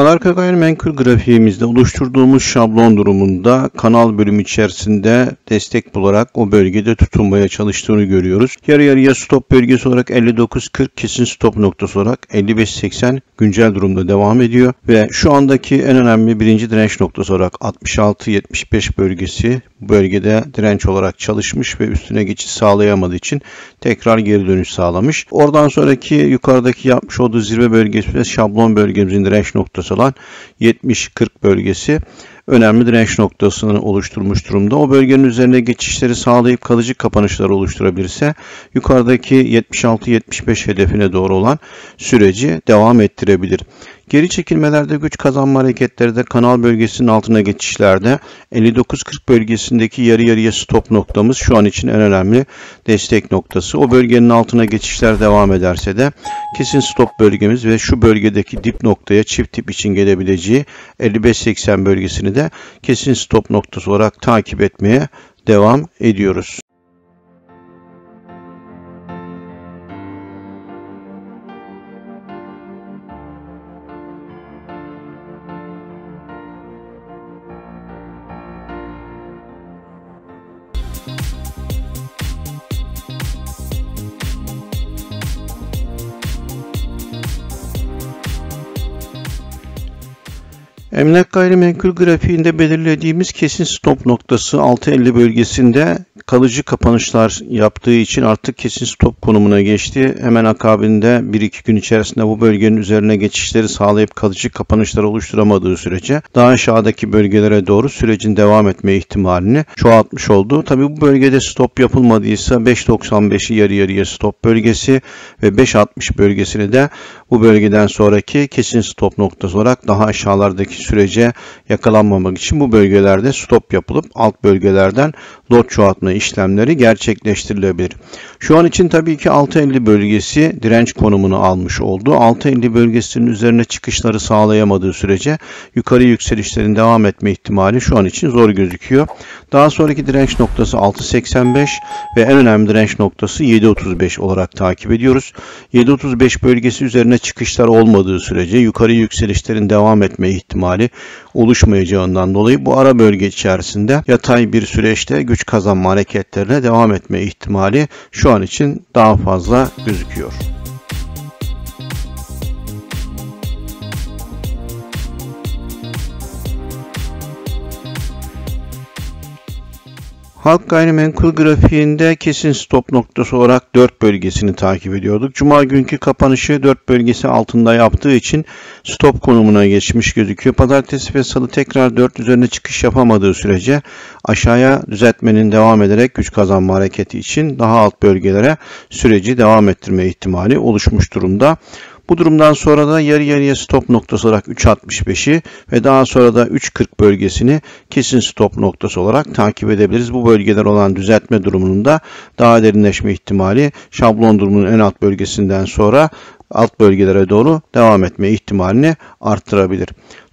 Alarka gayrimenkul grafiğimizde oluşturduğumuz şablon durumunda kanal bölüm içerisinde destek bularak o bölgede tutunmaya çalıştığını görüyoruz. Yarı yarıya stop bölgesi olarak 59.40 kesin stop noktası olarak 55.80 güncel durumda devam ediyor ve şu andaki en önemli birinci direnç noktası olarak 66.75 bölgesi bölgede direnç olarak çalışmış ve üstüne geçiş sağlayamadığı için tekrar geri dönüş sağlamış. Oradan sonraki yukarıdaki yapmış olduğu zirve bölgesi ve şablon bölgemizin direnç noktası olan 70-40 bölgesi önemli direnç noktasını oluşturmuş durumda. O bölgenin üzerine geçişleri sağlayıp kalıcı kapanışlar oluşturabilirse yukarıdaki 76-75 hedefine doğru olan süreci devam ettirebilir. Geri çekilmelerde güç kazanma hareketleri de kanal bölgesinin altına geçişlerde 59-40 bölgesindeki yarı yarıya stop noktamız şu an için en önemli destek noktası. O bölgenin altına geçişler devam ederse de kesin stop bölgemiz ve şu bölgedeki dip noktaya çift tip için gelebileceği 55-80 bölgesini de kesin stop noktası olarak takip etmeye devam ediyoruz. Emlak gayrimenkul grafiğinde belirlediğimiz kesin stop noktası 6.50 bölgesinde kalıcı kapanışlar yaptığı için artık kesin stop konumuna geçti. Hemen akabinde 1-2 gün içerisinde bu bölgenin üzerine geçişleri sağlayıp kalıcı kapanışlar oluşturamadığı sürece daha aşağıdaki bölgelere doğru sürecin devam etme ihtimalini çoğaltmış oldu. Tabi bu bölgede stop yapılmadıysa 5.95'i yarı yarıya stop bölgesi ve 5.60 bölgesini de bu bölgeden sonraki kesin stop noktası olarak daha aşağılardaki sürece yakalanmamak için bu bölgelerde stop yapılıp alt bölgelerden lot çoğaltma işlemleri gerçekleştirilebilir. Şu an için tabii ki 6.50 bölgesi direnç konumunu almış oldu. 6.50 bölgesinin üzerine çıkışları sağlayamadığı sürece yukarı yükselişlerin devam etme ihtimali şu an için zor gözüküyor. Daha sonraki direnç noktası 6.85 ve en önemli direnç noktası 7.35 olarak takip ediyoruz. 7.35 bölgesi üzerine çıkışlar olmadığı sürece yukarı yükselişlerin devam etme ihtimali ihtimali oluşmayacağından dolayı bu ara bölge içerisinde yatay bir süreçte güç kazanma hareketlerine devam etme ihtimali şu an için daha fazla gözüküyor. Halk gayrimenkul grafiğinde kesin stop noktası olarak 4 bölgesini takip ediyorduk. Cuma günkü kapanışı 4 bölgesi altında yaptığı için stop konumuna geçmiş gözüküyor. Pazartesi ve salı tekrar 4 üzerine çıkış yapamadığı sürece aşağıya düzeltmenin devam ederek güç kazanma hareketi için daha alt bölgelere süreci devam ettirme ihtimali oluşmuş durumda. Bu durumdan sonra da yarı yarıya stop noktası olarak 3.65'i ve daha sonra da 3.40 bölgesini kesin stop noktası olarak takip edebiliriz. Bu bölgeler olan düzeltme durumunun da daha derinleşme ihtimali şablon durumunun en alt bölgesinden sonra alt bölgelere doğru devam etme ihtimalini arttırabilir.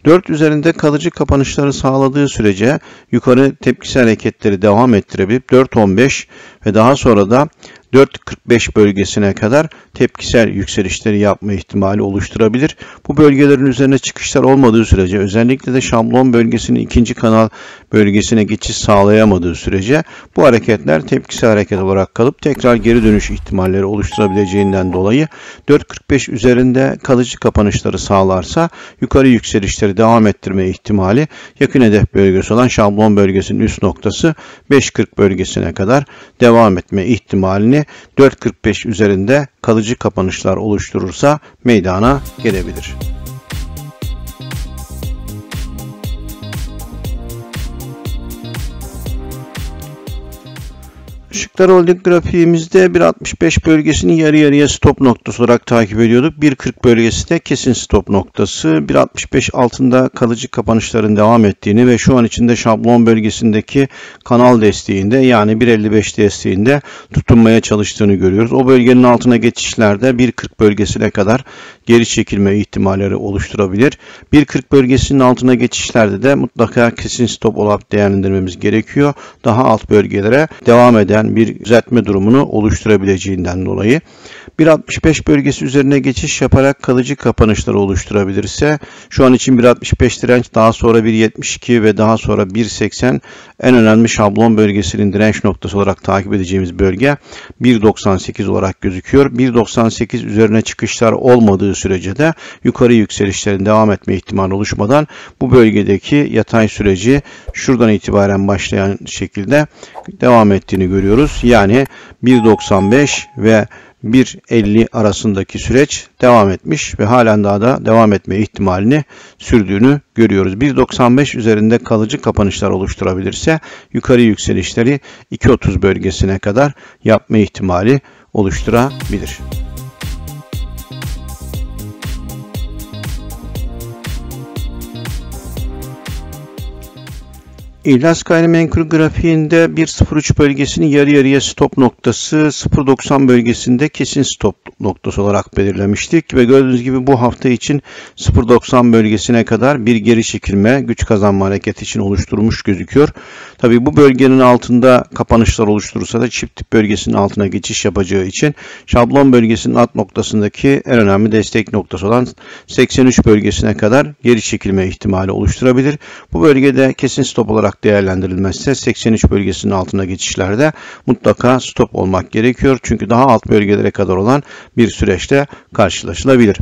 4 üzerinde kalıcı kapanışları sağladığı sürece yukarı tepkisel hareketleri devam ettirebilip 4.15 ve daha sonra da 4.45 bölgesine kadar tepkisel yükselişleri yapma ihtimali oluşturabilir. Bu bölgelerin üzerine çıkışlar olmadığı sürece özellikle de şablon bölgesinin ikinci kanal bölgesine geçiş sağlayamadığı sürece bu hareketler tepkisel hareket olarak kalıp tekrar geri dönüş ihtimalleri oluşturabileceğinden dolayı 4.45 üzerinde kalıcı kapanışları sağlarsa yukarı yükselişleri devam ettirme ihtimali yakın hedef bölgesi olan şablon bölgesinin üst noktası 5.40 bölgesine kadar devam etme ihtimalini eğimini 4.45 üzerinde kalıcı kapanışlar oluşturursa meydana gelebilir. Işıklar Holding grafiğimizde 1.65 bölgesini yarı yarıya stop noktası olarak takip ediyorduk. 1.40 bölgesi de kesin stop noktası. 1.65 altında kalıcı kapanışların devam ettiğini ve şu an içinde şablon bölgesindeki kanal desteğinde yani 1.55 desteğinde tutunmaya çalıştığını görüyoruz. O bölgenin altına geçişlerde 1.40 bölgesine kadar geri çekilme ihtimalleri oluşturabilir. 1.40 bölgesinin altına geçişlerde de mutlaka kesin stop olarak değerlendirmemiz gerekiyor. Daha alt bölgelere devam eden yeniden bir düzeltme durumunu oluşturabileceğinden dolayı 1.65 bölgesi üzerine geçiş yaparak kalıcı kapanışlar oluşturabilirse şu an için 1.65 direnç daha sonra 1.72 ve daha sonra 1.80 en önemli şablon bölgesinin direnç noktası olarak takip edeceğimiz bölge 1.98 olarak gözüküyor. 1.98 üzerine çıkışlar olmadığı sürece de yukarı yükselişlerin devam etme ihtimali oluşmadan bu bölgedeki yatay süreci şuradan itibaren başlayan şekilde devam ettiğini görüyoruz. Yani 1.95 ve 1.50 arasındaki süreç devam etmiş ve halen daha da devam etme ihtimalini sürdüğünü görüyoruz. 1.95 üzerinde kalıcı kapanışlar oluşturabilirse yukarı yükselişleri 2.30 bölgesine kadar yapma ihtimali oluşturabilir. İhlas Gayrimenkul grafiğinde 1.03 bölgesini yarı yarıya stop noktası 0.90 bölgesinde kesin stop noktası olarak belirlemiştik ve gördüğünüz gibi bu hafta için 0.90 bölgesine kadar bir geri çekilme güç kazanma hareketi için oluşturmuş gözüküyor. Tabii bu bölgenin altında kapanışlar oluşturursa da çift tip bölgesinin altına geçiş yapacağı için şablon bölgesinin alt noktasındaki en önemli destek noktası olan 83 bölgesine kadar geri çekilme ihtimali oluşturabilir. Bu bölgede kesin stop olarak olarak değerlendirilmezse 83 bölgesinin altına geçişlerde mutlaka stop olmak gerekiyor. Çünkü daha alt bölgelere kadar olan bir süreçte karşılaşılabilir.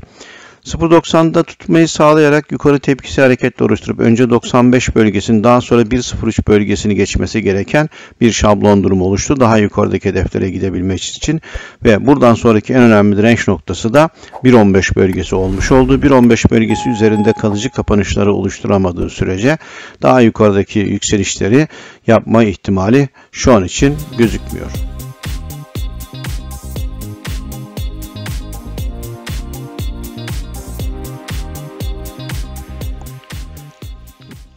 0.90'da tutmayı sağlayarak yukarı tepkisi hareketle oluşturup önce 95 bölgesini daha sonra 1.03 bölgesini geçmesi gereken bir şablon durumu oluştu. Daha yukarıdaki hedeflere gidebilmek için ve buradan sonraki en önemli direnç noktası da 1.15 bölgesi olmuş oldu. 1.15 bölgesi üzerinde kalıcı kapanışları oluşturamadığı sürece daha yukarıdaki yükselişleri yapma ihtimali şu an için gözükmüyor.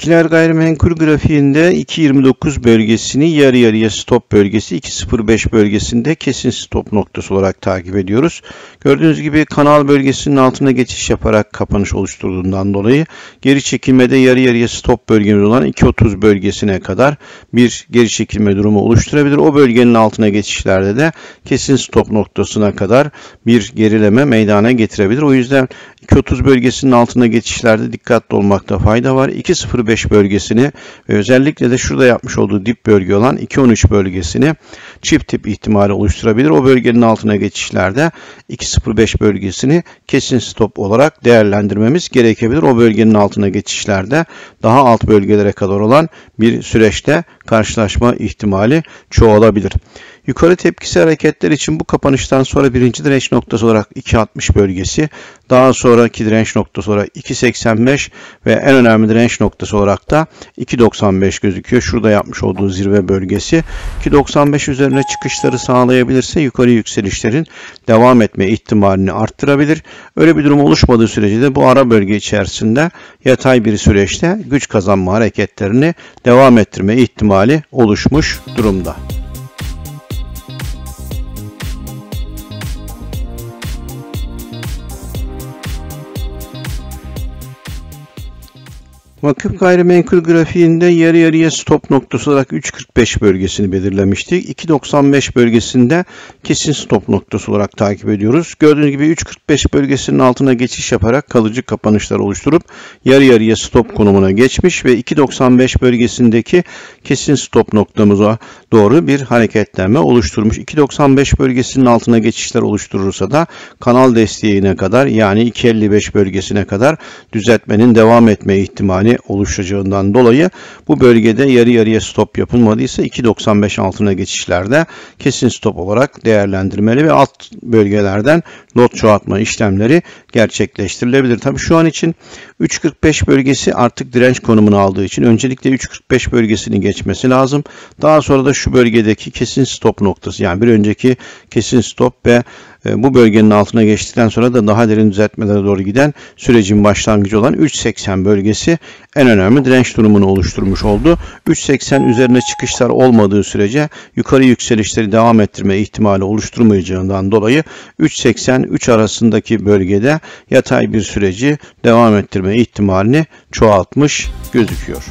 İkiler gayrimenkul grafiğinde 2.29 bölgesini yarı yarıya stop bölgesi 2.05 bölgesinde kesin stop noktası olarak takip ediyoruz. Gördüğünüz gibi kanal bölgesinin altına geçiş yaparak kapanış oluşturduğundan dolayı geri çekilmede yarı yarıya stop bölgemiz olan 2.30 bölgesine kadar bir geri çekilme durumu oluşturabilir. O bölgenin altına geçişlerde de kesin stop noktasına kadar bir gerileme meydana getirebilir. O yüzden 2.30 bölgesinin altına geçişlerde dikkatli olmakta fayda var. 2.05 15 bölgesini ve özellikle de şurada yapmış olduğu dip bölge olan 2.13 bölgesini çift tip ihtimali oluşturabilir. O bölgenin altına geçişlerde 2.05 bölgesini kesin stop olarak değerlendirmemiz gerekebilir. O bölgenin altına geçişlerde daha alt bölgelere kadar olan bir süreçte karşılaşma ihtimali çoğalabilir. Yukarı tepkisi hareketler için bu kapanıştan sonra birinci direnç noktası olarak 2.60 bölgesi, daha sonraki direnç noktası olarak 2.85 ve en önemli direnç noktası olarak da 2.95 gözüküyor. Şurada yapmış olduğu zirve bölgesi. 2.95 üzerine çıkışları sağlayabilirse yukarı yükselişlerin devam etme ihtimalini arttırabilir. Öyle bir durum oluşmadığı sürece de bu ara bölge içerisinde yatay bir süreçte güç kazanma hareketlerini devam ettirme ihtimali oluşmuş durumda. Vakıf gayrimenkul grafiğinde yarı yarıya stop noktası olarak 3.45 bölgesini belirlemiştik. 2.95 bölgesinde kesin stop noktası olarak takip ediyoruz. Gördüğünüz gibi 3.45 bölgesinin altına geçiş yaparak kalıcı kapanışlar oluşturup yarı yarıya stop konumuna geçmiş ve 2.95 bölgesindeki kesin stop noktamıza doğru bir hareketlenme oluşturmuş. 2.95 bölgesinin altına geçişler oluşturursa da kanal desteğine kadar yani 2.55 bölgesine kadar düzeltmenin devam etme ihtimali eğimleri oluşacağından dolayı bu bölgede yarı yarıya stop yapılmadıysa 2.95 altına geçişlerde kesin stop olarak değerlendirmeli ve alt bölgelerden lot çoğaltma işlemleri gerçekleştirilebilir. Tabii şu an için 3.45 bölgesi artık direnç konumunu aldığı için öncelikle 3.45 bölgesini geçmesi lazım. Daha sonra da şu bölgedeki kesin stop noktası yani bir önceki kesin stop ve e, bu bölgenin altına geçtikten sonra da daha derin düzeltmelere doğru giden sürecin başlangıcı olan 3.80 bölgesi en önemli direnç durumunu oluşturmuş oldu. 3.80 üzerine çıkışlar olmadığı sürece yukarı yükselişleri devam ettirme ihtimali oluşturmayacağından dolayı 3.80-3 arasındaki bölgede yatay bir süreci devam ettirme ihtimalini çoğaltmış gözüküyor.